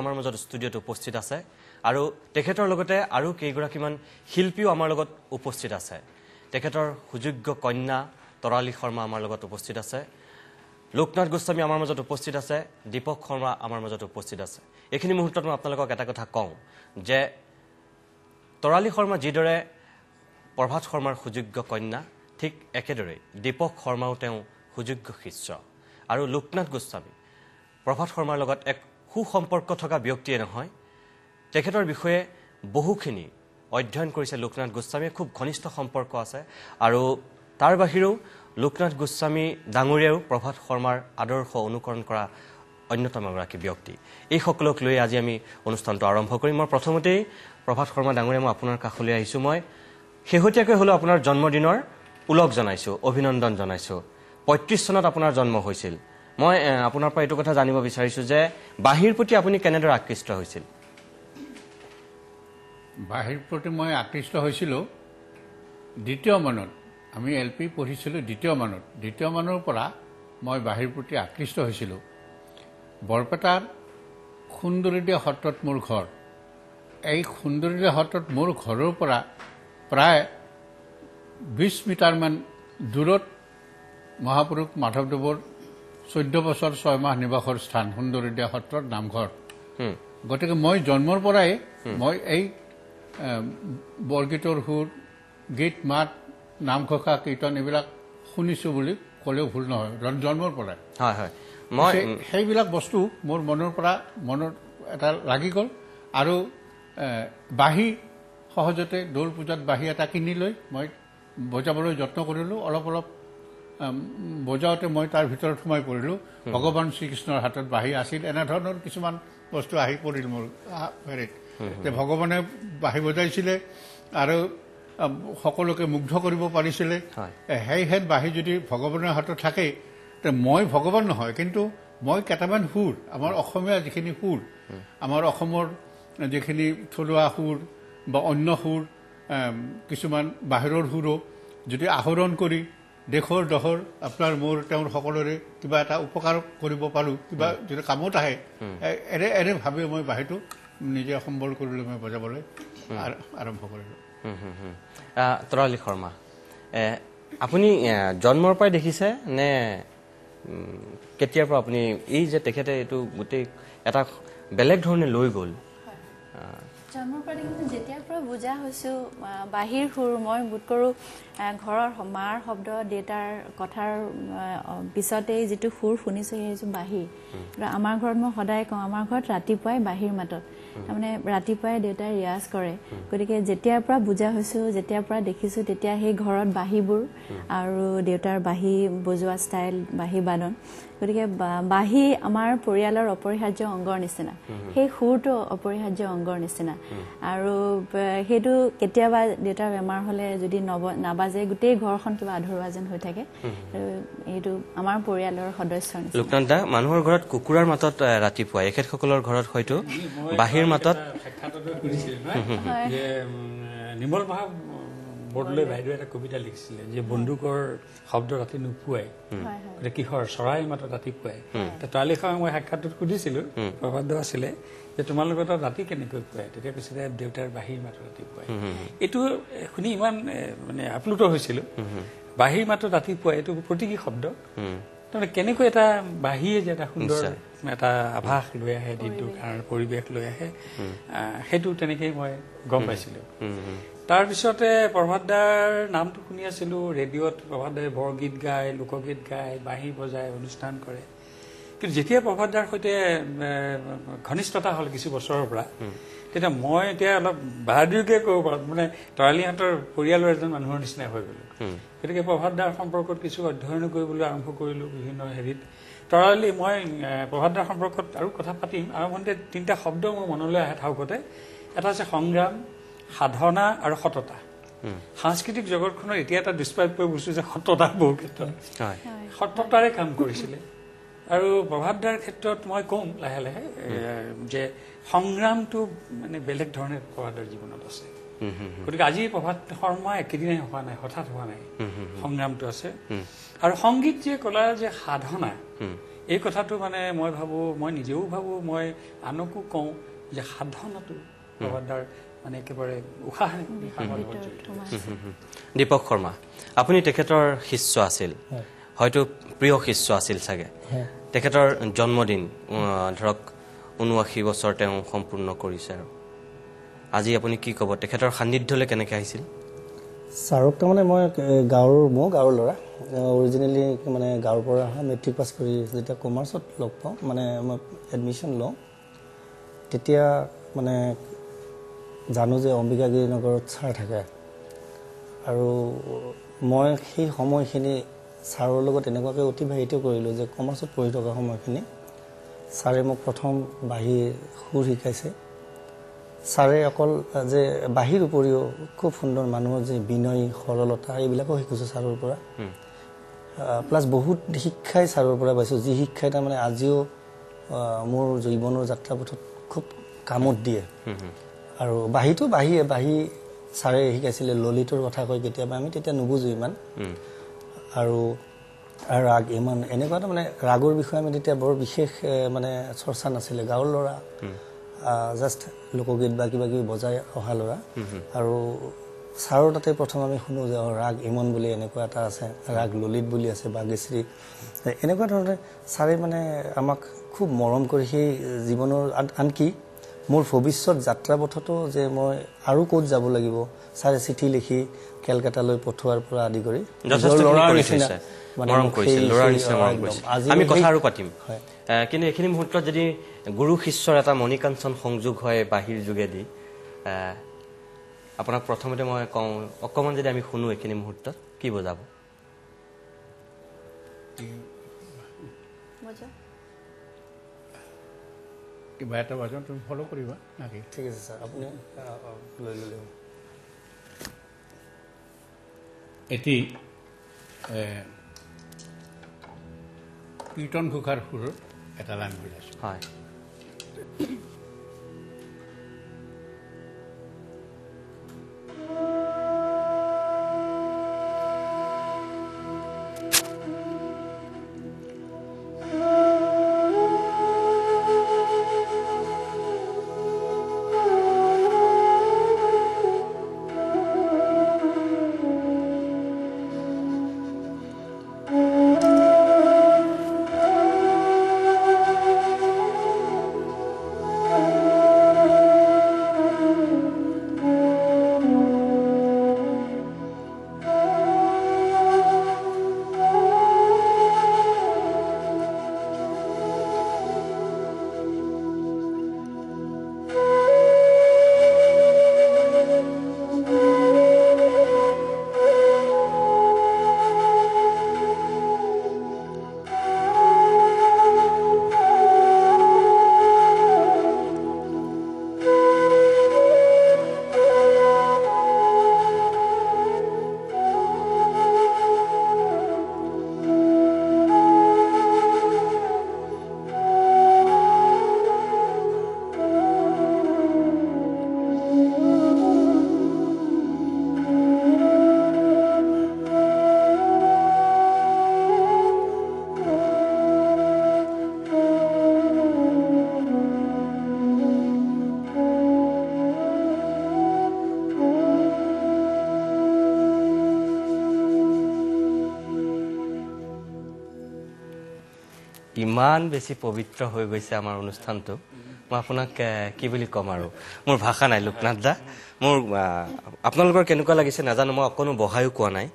আমাৰ মাজত ষ্টুডিঅ'ত উপস্থিত আছে আৰু তেখেতৰ লগতে আৰু কেইগৰাকীমান শিল্পীও আমাৰ লগত উপস্থিত আছে তেখেতৰ সুযোগ্য কন্যা তৰালী শৰ্মা আমাৰ লগত উপস্থিত আছে লোকনাথ গোস্বামী আমাৰ মাজত উপস্থিত আছে দীপক শৰ্মা আমাৰ মাজত উপস্থিত আছে এইখিনি মুহূৰ্তত মই আপোনালোকক এটা কথা কওঁ যে তৰালী শৰ্মা যিদৰে প্ৰভাত শৰ্মাৰ সুযোগ্য কন্যা ঠিক একেদৰেই দীপক শৰ্মাও তেওঁ সুযোগ্য শিষ্য আৰু লোকনাথ গোস্বামী প্ৰভাত শৰ্মাৰ লগত এক সু সম্পৰ্ক থকা ব্যক্তিয়ে নহয় তেখেতৰ বিষয়ে বহুখিনি অধ্যয়ন কৰিছে লোকনাথ গোস্বামীয়ে খুব ঘনিষ্ঠ সম্পৰ্ক আছে আৰু তাৰ বাহিৰেও লোকনাথ গোস্বামী ডাঙৰীয়াও প্ৰভাত শৰ্মাৰ আদৰ্শ অনুকৰণ কৰা অন্যতম এগৰাকী ব্যক্তি এইসকলক লৈ আজি আমি অনুষ্ঠানটো আৰম্ভ কৰিম মই প্ৰথমতেই প্ৰভাত শৰ্মা ডাঙৰীয়া মই আপোনাৰ কাষলৈ আহিছোঁ মই শেহতীয়াকৈ হ'লেও আপোনাৰ জন্মদিনৰ ওলগ জনাইছোঁ অভিনন্দন জনাইছোঁ পঁয়ত্ৰিছ চনত আপোনাৰ জন্ম হৈছিল মই আপোনাৰ পৰা এইটো কথা জানিব বিচাৰিছোঁ যে বাঁহীৰ প্ৰতি আপুনি কেনেদৰে আকৃষ্ট হৈছিল বাঁহীৰ প্ৰতি মই আকৃষ্ট হৈছিলোঁ দ্বিতীয় মানত আমি এল পি পঢ়িছিলোঁ দ্বিতীয় মানত দ্বিতীয় মানৰ পৰা মই বাঁহীৰ প্ৰতি আকৃষ্ট হৈছিলোঁ বৰপেটাৰ সুন্দৰীদিয়া সত্ৰত মোৰ ঘৰ এই সুন্দৰীদিয়া সত্ৰত মোৰ ঘৰৰ পৰা প্ৰায় বিছ মিটাৰমান দূৰত মহাপুৰুষ মাধৱদেৱৰ চৈধ্য বছৰ ছয় মাহ নিবাসৰ স্থান সুন্দৰীদিয়া সত্ৰৰ নামঘৰ গতিকে মই জন্মৰ পৰাই মই এই বৰগীতৰ সুৰ গীত মাত নামঘোষা কীৰ্তন এইবিলাক শুনিছোঁ বুলি ক'লেও ভুল নহয় জন্মৰ পৰাই হয় হয় মই সেইবিলাক বস্তু মোৰ মনৰ পৰা মনত এটা লাগি গ'ল আৰু বাঁহী সহজতে দৌল পূজাত বাঁহী এটা কিনি লৈ মই বজাবলৈ যত্ন কৰিলোঁ অলপ অলপ বজাওঁতে মই তাৰ ভিতৰত সোমাই পৰিলোঁ ভগৱান শ্ৰীকৃষ্ণৰ হাতত বাঢ়ি আছিল এনেধৰণৰ কিছুমান বস্তু আহি পৰিল মোৰ হেৰিত যে ভগৱানে বাঢ়ি বজাইছিলে আৰু সকলোকে মুগ্ধ কৰিব পাৰিছিলে সেইহেন বাঢ়ি যদি ভগৱানৰ হাতত থাকে তে মই ভগৱান নহয় কিন্তু মই কেইটামান সুৰ আমাৰ অসমীয়া যিখিনি সুৰ আমাৰ অসমৰ যিখিনি থলুৱা সুৰ বা অন্য সুৰ কিছুমান বাহিৰৰ সুৰো যদি আহৰণ কৰি দেশৰ দহৰ আপোনাৰ মোৰ তেওঁৰ সকলোৰে কিবা এটা উপকাৰ কৰিব পাৰোঁ কিবা যদি কামত আহে এনে এনে ভাবি মই বাহিৰটো নিজে সম্বল কৰিলোঁ মই বজাবলৈ আৰম্ভ কৰিলোঁ তৰালী শৰ্মা আপুনি জন্মৰ পৰাই দেখিছে নে কেতিয়াৰ পৰা আপুনি এই যে তেখেতে এইটো গোটেই এটা বেলেগ ধৰণে লৈ গ'ল জন্মৰ পৰা দেখিছোঁ যেতিয়াৰ পৰা বুজা হৈছোঁ বাহিৰ সুৰ মই বোধ কৰোঁ ঘৰৰ মাৰ শব্দ দেউতাৰ কথাৰ পিছতেই যিটো সুৰ শুনিছোঁ সেই হৈছোঁ বাহিৰ আৰু আমাৰ ঘৰত মই সদায় কওঁ আমাৰ ঘৰত ৰাতিপুৱাই বাহিৰ মাতত তাৰমানে ৰাতিপুৱাই দেউতাই ৰিয়াজ কৰে গতিকে যেতিয়াৰ পৰা বুজা হৈছোঁ যেতিয়াৰ পৰা দেখিছোঁ তেতিয়া সেই ঘৰত বাঁহীবোৰ আৰু দেউতাৰ বাঁহী বজোৱা ষ্টাইল বাঁহী বাদন গতিকে বাঁহী আমাৰ পৰিয়ালৰ অপৰিহাৰ্য অংগৰ নিচিনা সেই সুৰটো অপৰিহাৰ্য অংগৰ নিচিনা আৰু সেইটো কেতিয়াবা দেউতাৰ বেমাৰ হ'লে যদি নব নাবাজে গোটেই ঘৰখন কিবা আধৰুৱা যেন হৈ থাকে এইটো আমাৰ পৰিয়ালৰ সদস্য লোকনাথ মানুহৰ ঘৰত কুকুৰাৰ মাতত ৰাতিপুৱা এখেতসকলৰ ঘৰত হয়তো বাঁহীৰ মাতত বৰদলৈ বাইদেউ এটা কবিতা লিখিছিলে যে বন্দুকৰ শব্দ ৰাতি নোপুৱাই গতিকে কিহৰ চৰাই মাত্ৰ ৰাতি পুৱাই তাৰ লিখা মই সাক্ষাৎটোত সুধিছিলো প্ৰবাদ আছিলে যে তোমালোকৰ তাত ৰাতি কেনেকৈ পুৱাই তেতিয়া কৈছিলে দেউতাৰ বাঁহীৰ মাত্ৰ ৰাতি পুৱাই এইটো শুনি ইমান মানে আপ্লুত হৈছিলো বাঁহীৰ মাত্ৰ ৰাতি পুৱাই এইটো প্ৰতীকী শব্দ তাৰমানে কেনেকৈ এটা বাঁহীয়ে যে এটা সুন্দৰ এটা আভাস লৈ আহে দিনটোৰ কাৰণে পৰিৱেশ লৈ আহে সেইটো তেনেকেই মই গম পাইছিলো তাৰপিছতে প্ৰভাত দাৰ নামটো শুনি আছিলোঁ ৰেডিঅ'ত প্ৰভাত দাই বৰগীত গায় লোকগীত গায় বাঁহী বজায় অনুষ্ঠান কৰে কিন্তু যেতিয়া প্ৰভাত দাৰ সৈতে ঘনিষ্ঠতা হ'ল কিছু বছৰৰ পৰা তেতিয়া মই এতিয়া অলপ বাহাদুৰকে ক'ব পাৰোঁ মানে তৰালিহঁতৰ পৰিয়ালৰ এজন মানুহৰ নিচিনাই হৈ গ'লোঁ গতিকে প্ৰভাত দাৰ সম্পৰ্কত কিছু অধ্যয়নো কৰিবলৈ আৰম্ভ কৰিলোঁ বিভিন্ন হেৰিত তৰালি মই প্ৰভাত দাৰ সম্পৰ্কত আৰু কথা পাতিম আৰম্ভণিতে তিনিটা শব্দ মোৰ মনলৈ আহে থাকোঁতে এটা হৈছে সংগ্ৰাম সাধনা আৰু সততা সাংস্কৃতিক জগতখনত এতিয়া এটা দুষ্প্ৰাপ্য বুজিছোঁ যে সততা বহু ক্ষেত্ৰত সততাৰে কাম কৰিছিলে আৰু প্ৰভাৱ দাৰ ক্ষেত্ৰত মই কম লাহে লাহে যে সংগ্ৰামটো মানে বেলেগ ধৰণে প্ৰভাৱ দাৰ জীৱনত আছে গতিকে আজি প্ৰভাত শৰ্মা একেদিনাই হোৱা নাই হঠাৎ হোৱা নাই সংগ্ৰামটো আছে আৰু সংগীত যে কলা যে সাধনা এই কথাটো মানে মই ভাবোঁ মই নিজেও ভাবোঁ মই আনকো কওঁ যে সাধনাটো প্ৰভাত দাৰ মানে একেবাৰে উশাহ দীপক শৰ্মা আপুনি তেখেতৰ শিষ্য আছিল হয়তো প্ৰিয় শিষ্য আছিল চাগে তেখেতৰ জন্মদিন ধৰক ঊনোৱাশী বছৰ তেওঁ সম্পূৰ্ণ কৰিছে আৰু আজি আপুনি কি ক'ব তেখেতৰ সান্নিধ্যলৈ কেনেকৈ আহিছিল ছাৰক তাৰমানে মই গাঁৱৰ মোৰ গাঁৱৰ ল'ৰা অৰিজিনেলি মানে গাঁৱৰ পৰা অহা মেট্ৰিক পাছ কৰি যেতিয়া কমাৰ্চত লগ পাওঁ মানে মই এডমিশ্যন লওঁ তেতিয়া মানে জানো যে অম্বিকাগিৰি নগৰত ছাৰ থাকে আৰু মই সেই সময়খিনি ছাৰৰ লগত এনেকুৱাকৈ অতিবাহিত কৰিলোঁ যে কমাৰ্চত পঢ়ি থকা সময়খিনি ছাৰে মোক প্ৰথম বাঁহীৰ সুৰ শিকাইছে ছাৰে অকল যে বাঁহীৰ উপৰিও খুব সুন্দৰ মানুহৰ যে বিনয় সৰলতা এইবিলাকো শিকিছোঁ ছাৰৰ পৰা প্লাছ বহুত শিক্ষাই ছাৰৰ পৰা পাইছোঁ যি শিক্ষাই তাৰমানে আজিও মোৰ জীৱনৰ যাত্ৰা পথত খুব কামত দিয়ে আৰু বাঁহীটো বাঁহীয়ে বাঁহী ছাৰে শিকাইছিলে ললিতৰ কথা কয় কেতিয়াবা আমি তেতিয়া নুবুজো ইমান আৰু ৰাগ ইমান এনেকুৱা এটা মানে ৰাগৰ বিষয়ে আমি তেতিয়া বৰ বিশেষ মানে চৰ্চা নাছিলে গাঁৱৰ ল'ৰা জাষ্ট লোকগীত বা কিবা কিবি বজাই অহা ল'ৰা আৰু ছাৰৰ তাতে প্ৰথম আমি শুনো যে অঁ ৰাগ ইমন বুলি এনেকুৱা এটা আছে ৰাগ ললিত বুলি আছে বাগেশ্ৰী এনেকুৱা ধৰণে ছাৰে মানে আমাক খুব মৰম কৰি সেই জীৱনৰ আনকি মোৰ ভৱিষ্যত যাত্ৰা পথতো যে মই আৰু ক'ত যাব লাগিব ছাৰে চিঠি লিখি কেলকাতালৈ পঠোৱাৰ পৰা আদি কৰি কিন্তু এইখিনি মুহূৰ্তত যদি গুৰু শিষ্যৰ এটা মণিকাঞ্চন সংযোগ হয় বাহিৰ যোগেদি আপোনাক প্ৰথমতে মই কওঁ অকণমান যদি আমি শুনো এইখিনি মুহূৰ্তত কি বজাব কিবা এটা ভাৰ্জন তুমি ফ'ল' কৰিবা নাকি ঠিক আছে ছাৰ আপুনি লৈ ল'লে এটি কীৰ্তন ঘোষাৰ সুৰৰ এটা লাংগুৱেজ আছে হয় ইমান বেছি পবিত্ৰ হৈ গৈছে আমাৰ অনুষ্ঠানটো মই আপোনাক কি বুলি ক'ম আৰু মোৰ ভাষা নাই লোকনাথ দা মোৰ আপোনালোকৰ কেনেকুৱা লাগিছে নাজানো মই অকণো বহায়ো কোৱা নাই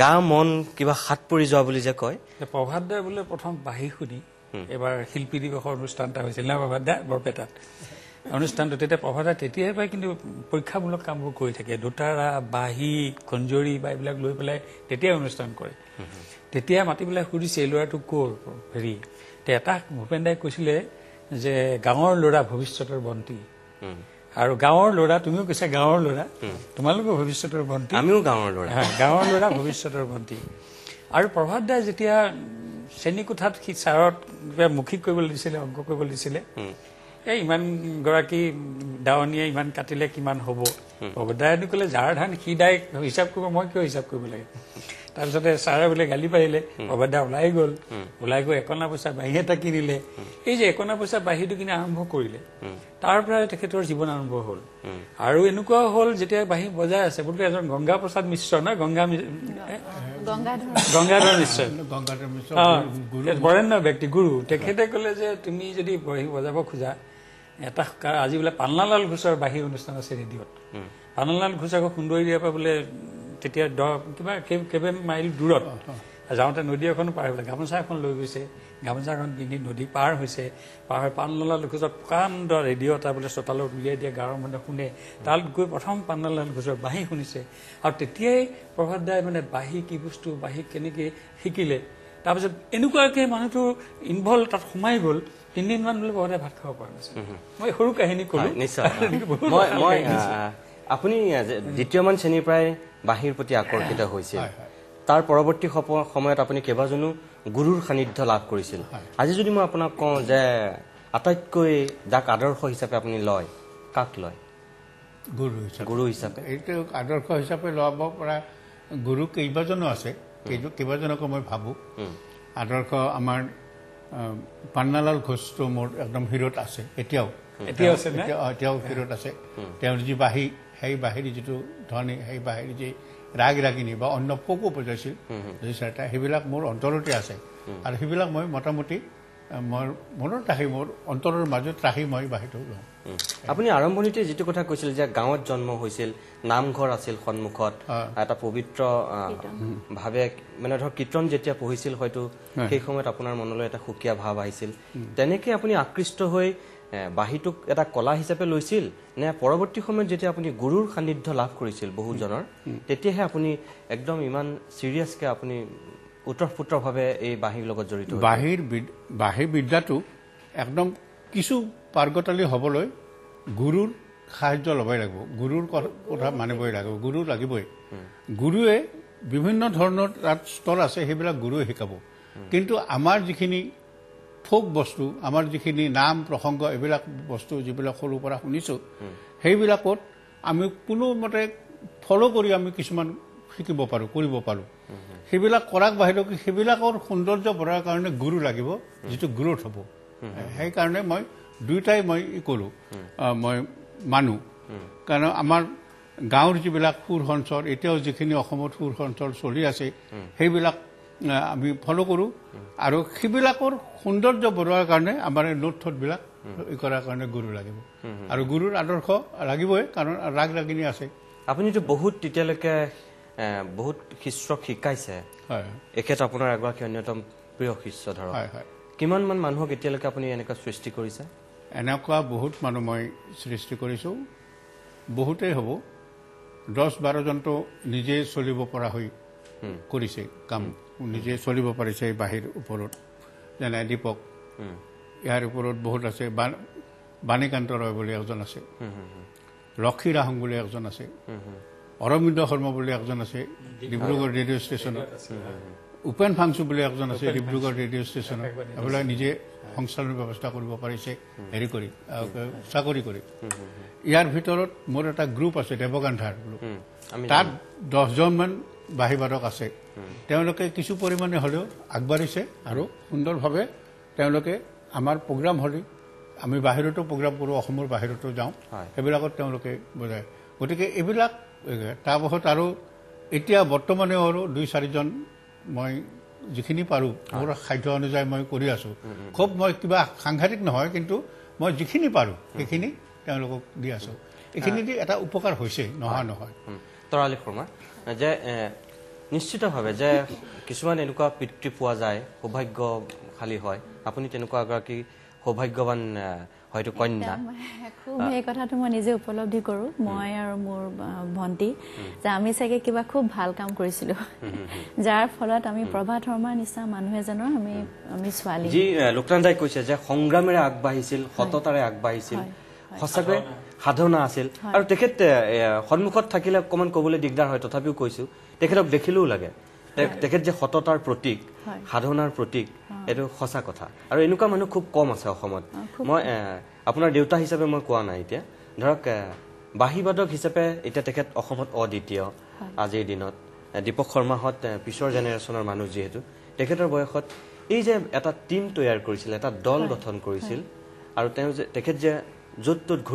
গা মন কিবা হাত পৰি যোৱা বুলি যে কয় প্ৰভাত দাই বোলে প্ৰথম বাঁহী শুনি এইবাৰ শিল্পী দিৱসৰ অনুষ্ঠান এটা হৈছিল না প্ৰভাত দা বৰপেটাত অনুষ্ঠানটো তেতিয়া প্ৰভাৱ হয় তেতিয়াই পাই কিন্তু পৰীক্ষামূলক কামবোৰ কৰি থাকে দোতাৰা বাঁহী খঞ্জৰি বা এইবিলাক লৈ পেলাই তেতিয়াই অনুষ্ঠান কৰে তেতিয়া মাতি পেলাই সুধিছে এই ল'ৰাটো ক'ৰ হেৰি তে এটা ভূপেন দাই কৈছিলে যে গাঁৱৰ ল'ৰা ভৱিষ্যতৰ বন্তি আৰু গাঁৱৰ ল'ৰা তুমিও কৈছা গাঁৱৰ ল'ৰা তোমালোকো ভৱিষ্যতৰ বন্তি আমিও গাঁৱৰ ল'ৰা গাঁৱৰ ল'ৰা ভৱিষ্যতৰ বন্তি আৰু প্ৰভাত দাই যেতিয়া শ্ৰেণীকোঠাত সি ছাৰত মুখিক কৰিবলৈ দিছিলে অংক কৰিবলৈ দিছিলে এই ইমান গৰাকী দাৱনীয়ে ইমান কাটিলে কিমান হ'ব ভগদায়নে ক'লে যাৰ ধান সি দাই হিচাপ কৰিব মই কিয় হিচাপ কৰিব লাগে তাৰপিছতে ছাৰে বোলে গালি পাৰিলে ভগদা ওলাই গ'ল ওলাই গৈ একনা পইচা বাঁহী এটা কিনিলে এই যে একনা পইচা বাঁহীটো কিনি আৰম্ভ কৰিলে তাৰ পৰাই তেখেতৰ জীৱন আৰম্ভ হ'ল আৰু এনেকুৱা হ'ল যেতিয়া বাঁহী বজাই আছে বোলো এজন গংগা প্ৰসাদ মিশ্ৰ নহয় গংগা গংগাধৰ মিশ্ৰ বৰেণ্য ব্যক্তি গুৰু তেখেতে ক'লে যে তুমি যদি বহি বজাব খোজা এটা আজি বোলে পানলাল ঘোষৰ বাহিৰ অনুষ্ঠান আছে ৰেডিঅ'ত পানলাল ঘোষ সুন্দৰী সুন্দৰীয়াৰ পৰা বোলে তেতিয়া দহ কিবা কেইবা মাইল দূৰত যাওঁতে নদী এখন পাৰ হৈছে গামোচা এখন লৈ গৈছে গামোচাখন পিন্ধি নদী পাৰ হৈছে পাৰ হৈ পানলাল ঘোষত প্ৰকাণ্ড ৰেডিঅ' এটা বোলে চোতালত উলিয়াই দিয়ে গাঁৱৰ মানুহে শুনে তাত গৈ প্ৰথম পানলাল ঘোষৰ বাঁহী শুনিছে আৰু তেতিয়াই প্ৰভাত দাই মানে বাঁহী কি বস্তু বাঁহী কেনেকৈ শিকিলে তাৰপিছত এনেকুৱাকে মানুহটোৰ ইনভল্ভ তাত সোমাই গল তিনিদিনমান বুলি ঘৰতে ভাত খাব পৰা নাছিল মই সৰু কাহিনী কলো নিশ্চয় আপুনি দ্বিতীয়মান শ্ৰেণীৰ পৰাই বাঁহীৰ প্ৰতি আকৰ্ষিত হৈছিল তাৰ পৰৱৰ্তী সময়ত আপুনি কেইবাজনো গুৰুৰ সান্নিধ্য লাভ কৰিছিল আজি যদি মই আপোনাক কওঁ যে আটাইতকৈ যাক আদৰ্শ হিচাপে আপুনি লয় কাক লয় গুৰু হিচাপে গুৰু হিচাপে এইটো আদৰ্শ হিচাপে ল'ব পৰা গুৰু কেইবাজনো আছে কেইবাজনকো মই ভাবোঁ আদৰ্শ আমাৰ পান্নালাল ঘোষটো মোৰ একদম হিৰত আছে এতিয়াও এতিয়াও হিৰত আছে তেওঁৰ যি বাঁহী সেই বাঁহীৰ যিটো ধনী সেই বাঁহীৰ যি ৰাগ ৰাগিনী বা অন্য পোকো বজাইছিল সেইবিলাক মোৰ অন্তৰতে আছে আৰু সেইবিলাক মই মোটামুটি মই মনত ৰাখি মোৰ অন্তৰৰ মাজত ৰাখি মই বাঁহীটো লওঁ আপুনি আৰম্ভণিতে যিটো কথা কৈছিল যে গাঁৱত জন্ম হৈছিল নামঘৰ আছিল সন্মুখত এটা পবিত্ৰ ভাৱে মানে ধৰক কীৰ্তন যেতিয়া পঢ়িছিল হয়তো সেই সময়ত আপোনাৰ মনলৈ এটা সুকীয়া ভাৱ আহিছিল তেনেকে আপুনি আকৃষ্ট হৈ বাঁহীটোক এটা কলা হিচাপে লৈছিল নে পৰৱৰ্তী সময়ত যেতিয়া আপুনি গুৰুৰ সান্নিধ্য লাভ কৰিছিল বহুজনৰ তেতিয়াহে আপুনি একদম ইমান ছিৰিয়াছকে আপুনি উতঃপুত্ৰভাৱে এই বাঁহীৰ লগত জড়িত বাঁহীৰ বাঁহীৰ বিদ্যাটো একদম কিছু পাৰ্গতালী হ'বলৈ গুৰুৰ সাহাৰ্য ল'বই লাগিব গুৰুৰ কথা মানিবই লাগিব গুৰু লাগিবই গুৰুৱে বিভিন্ন ধৰণৰ তাত স্তৰ আছে সেইবিলাক গুৰুৱে শিকাব কিন্তু আমাৰ যিখিনি ফোক বস্তু আমাৰ যিখিনি নাম প্ৰসংগ এইবিলাক বস্তু যিবিলাক সৰুৰ পৰা শুনিছোঁ সেইবিলাকত আমি কোনোমতে ফ'ল' কৰি আমি কিছুমান শিকিব পাৰোঁ কৰিব পাৰোঁ সেইবিলাক কৰাৰ বাহিৰেও সেইবিলাকৰ সৌন্দৰ্য বঢ়াৰ কাৰণে গুৰু লাগিব যিটো গ্ৰ'থ হ'ব সেইকাৰণে মই দুয়োটাই মই ই কৰোঁ মই মানো কাৰণ আমাৰ গাঁৱৰ যিবিলাক সুৰ সঞ্চল এতিয়াও যিখিনি অসমত সুৰ সঞ্চল চলি আছে সেইবিলাক আমি ফ'ল' কৰোঁ আৰু সেইবিলাকৰ সৌন্দৰ্য বনোৱাৰ কাৰণে আমাৰ এই নোট থোটবিলাক ই কৰাৰ কাৰণে গুৰু লাগিব আৰু গুৰুৰ আদৰ্শ লাগিবই কাৰণ ৰাগ ৰাগিনী আছে আপুনিতো বহুত তেতিয়ালৈকে বহুত শিষ্যক শিকাইছে এখেত আপোনাৰ এগৰাকী অন্যতম প্ৰিয় শিষ্য ধৰক কিমানমান মানুহক এতিয়ালৈকে আপুনি এনেকুৱা সৃষ্টি কৰিছে এনেকুৱা বহুত মানুহ মই সৃষ্টি কৰিছোঁ বহুতেই হ'ব দহ বাৰজনটো নিজে চলিব পৰা হৈ কৰিছে কাম নিজে চলিব পাৰিছে বাঁহীৰ ওপৰত যেনে দীপক ইয়াৰ ওপৰত বহুত আছে বাণীকান্ত ৰয় বুলি এজন আছে লক্ষীৰ ৰাহং বুলি এজন আছে অৰবিন্দ শৰ্মা বুলি এজন আছে ডিব্ৰুগড় ৰেডিঅ' ষ্টেচনত উপেন ফাংচু বুলি এজন আছে ডিব্ৰুগড় ৰেডিঅ' ষ্টেচনত এইবিলাক নিজে সংস্থাপনৰ ব্যৱস্থা কৰিব পাৰিছে হেৰি কৰি চাকৰি কৰি ইয়াৰ ভিতৰত মোৰ এটা গ্ৰুপ আছে দেৱগান্ধাৰ বোলো তাত দহজনমান বাহিবাদক আছে তেওঁলোকে কিছু পৰিমাণে হ'লেও আগবাঢ়িছে আৰু সুন্দৰভাৱে তেওঁলোকে আমাৰ প্ৰগ্ৰাম হ'লে আমি বাহিৰতো প্ৰগ্ৰাম কৰোঁ অসমৰ বাহিৰতো যাওঁ সেইবিলাকত তেওঁলোকে বজায় গতিকে এইবিলাক তাৰপাছত আৰু এতিয়া বৰ্তমানেও আৰু দুই চাৰিজন মই যিখিনি পাৰোঁ মোৰ সাধ্য অনুযায়ী মই কৰি আছোঁ খুব মই কিবা সাংঘাতিক নহয় কিন্তু মই যিখিনি পাৰোঁ সেইখিনি তেওঁলোকক দি আছোঁ দি এটা উপকাৰ হৈছে নহয় নহয় তৰালি শৰ্মা যে নিশ্চিতভাৱে যে কিছুমান এনেকুৱা পিতৃ পোৱা যায় সৌভাগ্যশালী হয় আপুনি তেনেকুৱা এগৰাকী সৌভাগ্যৱান হয়তো কন্যা খুব সেই কথাটো মই নিজে উপলব্ধি কৰো মই আৰু মোৰ ভণ্টি যে আমি চাগে কিবা খুব ভাল কাম কৰিছিলো যাৰ ফলত আমি প্ৰভাত শৰ্মাৰ নিচিনা মানুহ এজনৰ আমি আমি ছোৱালী লোকনাথ দাই কৈছে যে সংগ্ৰামেৰে আগবাঢ়িছিল সততাৰে আগবাঢ়িছিল সঁচাকৈ সাধনা আছিল আৰু তেখেত সন্মুখত থাকিলে অকণমান ক'বলৈ দিগদাৰ হয় তথাপিও কৈছো তেখেতক দেখিলেও লাগে তেখেত যে সততাৰ প্ৰতীক সাধনাৰ প্ৰতীক এইটো সঁচা কথা আৰু এনেকুৱা মানুহ খুব কম আছে অসমত মই আপোনাৰ দেউতা হিচাপে মই কোৱা নাই এতিয়া ধৰক বাঁহীবাদক হিচাপে এতিয়া তেখেত অসমত অদ্বিতীয় আজিৰ দিনত দীপক শৰ্মাহঁত পিছৰ জেনেৰেশ্যনৰ মানুহ যিহেতু তেখেতৰ বয়সত এই যে এটা টীম তৈয়াৰ কৰিছিল এটা দল গঠন কৰিছিল আৰু তেওঁ যে তেখেত যে য'ত ত'ত ঘূৰি